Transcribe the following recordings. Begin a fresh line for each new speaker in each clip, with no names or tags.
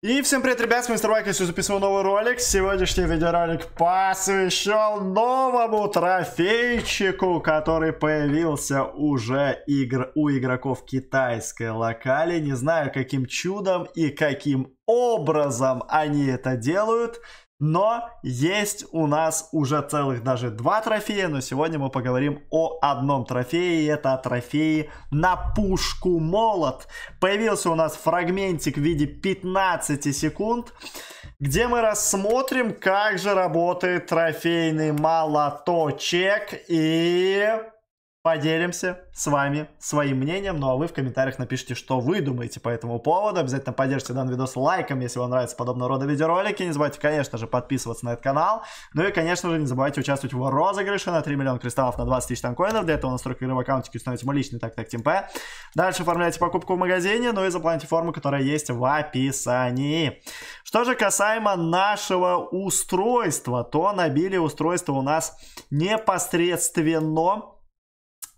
И всем привет, ребят, с вами Мистер Майк, я записываю новый ролик. Сегодняшний видеоролик посвящен новому трофейчику, который появился уже игр... у игроков китайской локали. Не знаю, каким чудом и каким образом они это делают, но есть у нас уже целых даже два трофея, но сегодня мы поговорим о одном трофее, и это трофеи на пушку молот. Появился у нас фрагментик в виде 15 секунд, где мы рассмотрим, как же работает трофейный молоточек и поделимся с вами своим мнением. Ну а вы в комментариях напишите, что вы думаете по этому поводу. Обязательно поддержите данный видос лайком, если вам нравятся подобного рода видеоролики. Не забывайте, конечно же, подписываться на этот канал. Ну и, конечно же, не забывайте участвовать в розыгрыше на 3 миллиона кристаллов на 20 тысяч танкоинов. Для этого настройка игры в аккаунтике установите мой личный так так темп. Дальше оформляйте покупку в магазине, ну и заполняйте форму, которая есть в описании. Что же касаемо нашего устройства, то набили устройство у нас непосредственно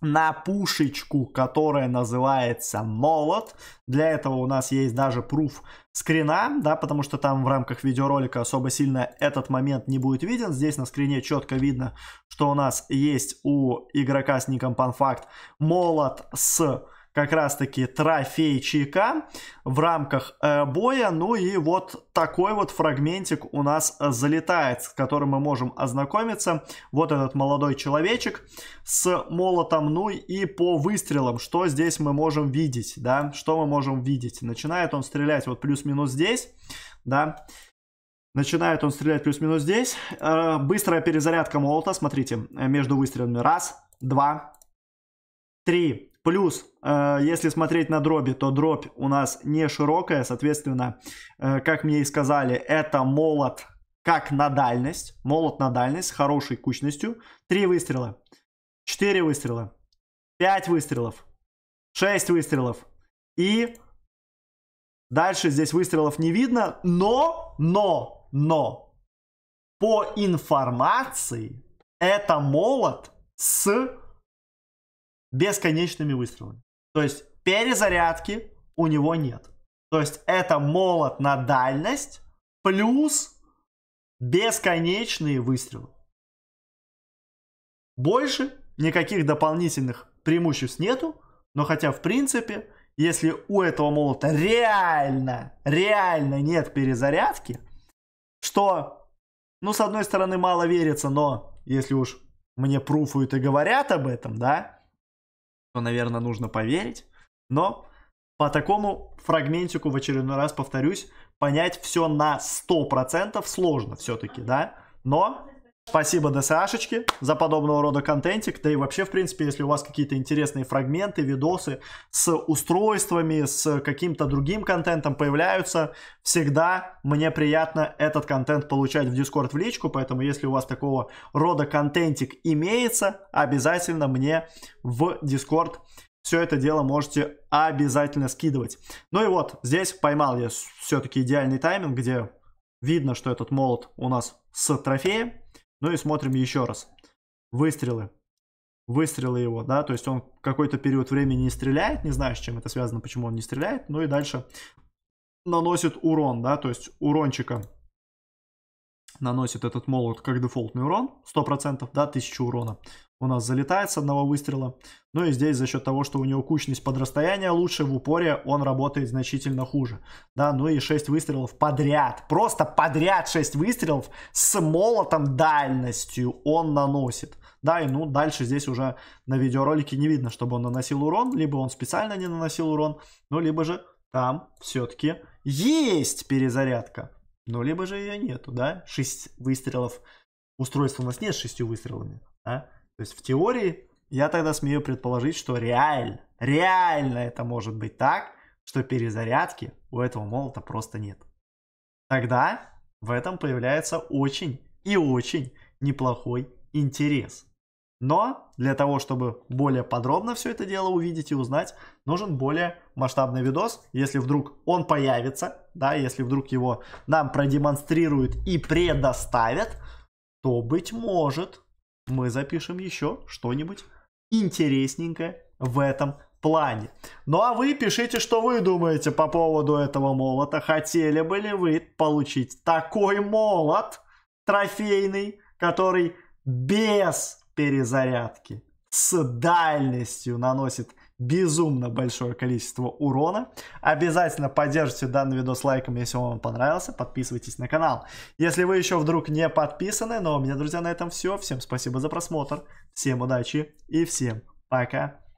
на пушечку, которая называется молот. Для этого у нас есть даже пруф скрина, да, потому что там в рамках видеоролика особо сильно этот момент не будет виден. Здесь на скрине четко видно, что у нас есть у игрока с ником PanFact молот с как раз-таки трофейчика в рамках э, боя. Ну и вот такой вот фрагментик у нас залетает, с которым мы можем ознакомиться. Вот этот молодой человечек с молотом, ну и по выстрелам, что здесь мы можем видеть, да, что мы можем видеть. Начинает он стрелять вот плюс-минус здесь, да, Начинает он стрелять плюс-минус здесь. Э, быстрая перезарядка молота, смотрите, э, между выстрелами. Раз, два, три, Плюс, э, если смотреть на дроби, то дробь у нас не широкая, соответственно, э, как мне и сказали, это молот как на дальность, молот на дальность с хорошей кучностью. Три выстрела, четыре выстрела, пять выстрелов, шесть выстрелов и дальше здесь выстрелов не видно, но, но, но по информации это молот с бесконечными выстрелами. То есть перезарядки у него нет. То есть это молот на дальность плюс бесконечные выстрелы. Больше никаких дополнительных преимуществ нету, но хотя в принципе, если у этого молота реально, реально нет перезарядки, что, ну, с одной стороны, мало верится, но если уж мне пруфуют и говорят об этом, да, наверное, нужно поверить. Но по такому фрагментику в очередной раз повторюсь, понять все на 100% сложно все-таки, да? Но Спасибо ДСАшечки за подобного рода контентик, да и вообще, в принципе, если у вас какие-то интересные фрагменты, видосы с устройствами, с каким-то другим контентом появляются, всегда мне приятно этот контент получать в Discord в личку, поэтому если у вас такого рода контентик имеется, обязательно мне в Discord все это дело можете обязательно скидывать. Ну и вот, здесь поймал я все-таки идеальный тайминг, где видно, что этот молот у нас с трофеем. Ну и смотрим еще раз. Выстрелы. Выстрелы его, да, то есть он какой-то период времени не стреляет, не знаю, с чем это связано, почему он не стреляет, ну и дальше наносит урон, да, то есть урончика наносит этот молот как дефолтный урон, 100%, да, 1000 урона у нас залетает с одного выстрела. Ну и здесь за счет того, что у него кучность под расстояние лучше, в упоре он работает значительно хуже. Да, ну и 6 выстрелов подряд, просто подряд 6 выстрелов с молотом дальностью он наносит. Да, и ну дальше здесь уже на видеоролике не видно, чтобы он наносил урон, либо он специально не наносил урон, ну либо же там все-таки есть перезарядка. Ну, либо же ее нету, да? Шесть выстрелов. Устройства у нас нет с шестью выстрелами, да? То есть в теории я тогда смею предположить, что реально, реально это может быть так, что перезарядки у этого молота просто нет. Тогда в этом появляется очень и очень неплохой интерес. Но для того, чтобы более подробно все это дело увидеть и узнать, нужен более масштабный видос. Если вдруг он появится, да, если вдруг его нам продемонстрируют и предоставят, то, быть может, мы запишем еще что-нибудь интересненькое в этом плане. Ну а вы пишите, что вы думаете по поводу этого молота. Хотели бы ли вы получить такой молот трофейный, который без перезарядки. С дальностью наносит безумно большое количество урона. Обязательно поддержите данный видос лайком, если он вам понравился. Подписывайтесь на канал. Если вы еще вдруг не подписаны, но у меня, друзья, на этом все. Всем спасибо за просмотр. Всем удачи и всем пока.